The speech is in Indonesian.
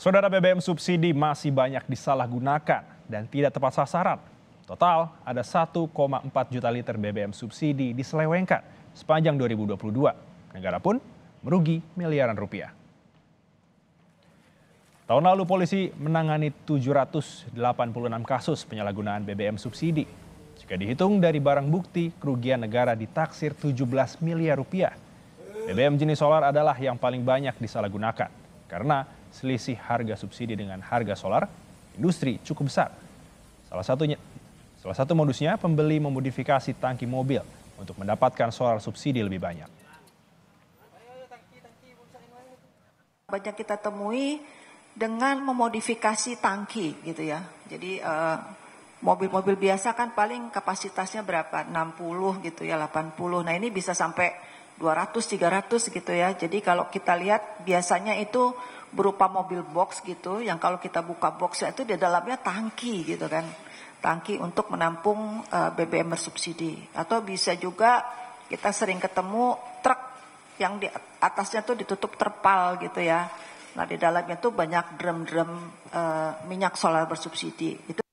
Saudara BBM subsidi masih banyak disalahgunakan dan tidak tepat sasaran. Total ada 1,4 juta liter BBM subsidi diselewengkan sepanjang 2022. Negara pun merugi miliaran rupiah. Tahun lalu polisi menangani 786 kasus penyalahgunaan BBM subsidi. Jika dihitung dari barang bukti, kerugian negara ditaksir 17 miliar rupiah. BBM jenis solar adalah yang paling banyak disalahgunakan karena selisih harga subsidi dengan harga solar industri cukup besar. Salah satunya salah satu modusnya pembeli memodifikasi tangki mobil untuk mendapatkan solar subsidi lebih banyak. Banyak kita temui dengan memodifikasi tangki gitu ya. Jadi eh, mobil-mobil biasa kan paling kapasitasnya berapa? 60 gitu ya, 80. Nah, ini bisa sampai 200, 300 gitu ya. Jadi kalau kita lihat biasanya itu berupa mobil box gitu, yang kalau kita buka boxnya itu di dalamnya tangki gitu kan. Tangki untuk menampung uh, eh, BBM bersubsidi. Atau bisa juga kita sering ketemu truk yang di atasnya tuh ditutup terpal gitu ya. Nah di dalamnya tuh banyak drum-drum uh, minyak solar bersubsidi. Itu